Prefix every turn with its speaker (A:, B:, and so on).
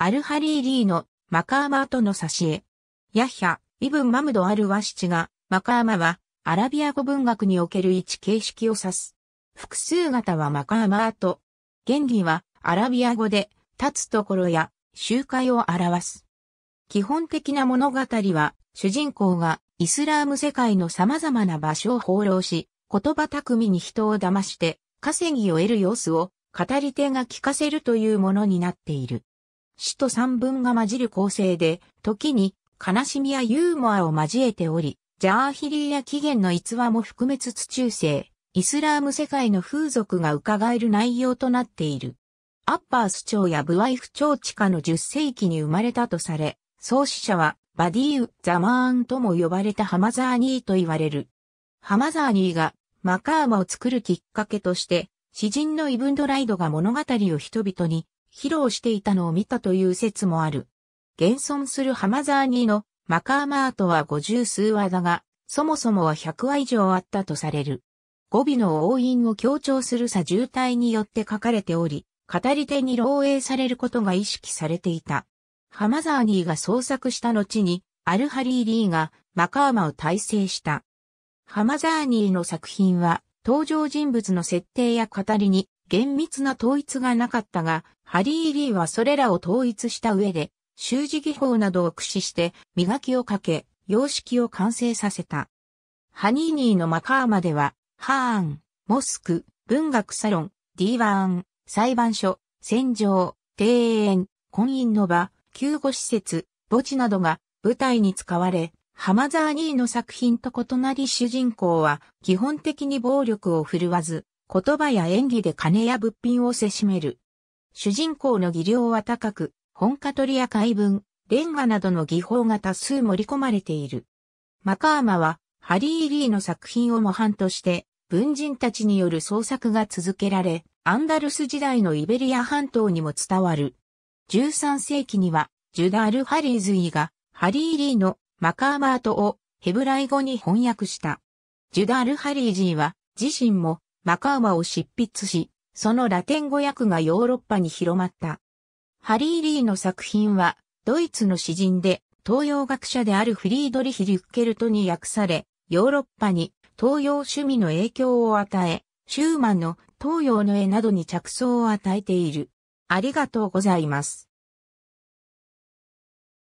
A: アルハリーリーのマカーマーとの差し絵。ヤッヒャ、イブン・マムド・アル・ワシチが、マカーマは、アラビア語文学における位置形式を指す。複数型はマカーマーと、原理はアラビア語で、立つところや集会を表す。基本的な物語は、主人公がイスラーム世界の様々な場所を放浪し、言葉巧みに人を騙して、稼ぎを得る様子を語り手が聞かせるというものになっている。詩と散文が混じる構成で、時に悲しみやユーモアを交えており、ジャーヒリーや起源の逸話も含めつつ中世、イスラーム世界の風俗が伺える内容となっている。アッパース朝やブワイフ朝地下の10世紀に生まれたとされ、創始者はバディー・ザマーンとも呼ばれたハマザーニーと言われる。ハマザーニーがマカーマを作るきっかけとして、詩人のイブンドライドが物語を人々に披露していたのを見たという説もある。現存するハマザーニーのマカーマートは五十数話だが、そもそもは百話以上あったとされる。語尾の応印を強調するさ渋滞によって書かれており、語り手に漏洩されることが意識されていた。ハマザーニーが創作した後に、アルハリー・リーがマカーマを体制した。ハマザーニーの作品は、登場人物の設定や語りに厳密な統一がなかったが、ハリー・リーはそれらを統一した上で、習字技法などを駆使して磨きをかけ、様式を完成させた。ハニーニーのマカーマでは、ハーン、モスク、文学サロン、ディーワーン、裁判所、戦場、庭園、婚姻の場、救護施設、墓地などが舞台に使われ、ハマザーニーの作品と異なり主人公は基本的に暴力を振るわず、言葉や演技で金や物品をせしめる。主人公の技量は高く、本家取りや怪文、レンガなどの技法が多数盛り込まれている。マカーマは、ハリー・リーの作品を模範として、文人たちによる創作が続けられ、アンダルス時代のイベリア半島にも伝わる。13世紀には、ジュダール・ハリーズイが、ハリー・リーのマカーマートをヘブライ語に翻訳した。ジュダール・ハリーズイは、自身もマカーマを執筆し、そのラテン語訳がヨーロッパに広まった。ハリー・リーの作品は、ドイツの詩人で、東洋学者であるフリードリヒ・リュッケルトに訳され、ヨーロッパに東洋趣味の影響を与え、シューマンの東洋の絵などに着想を与えている。ありがとうございます。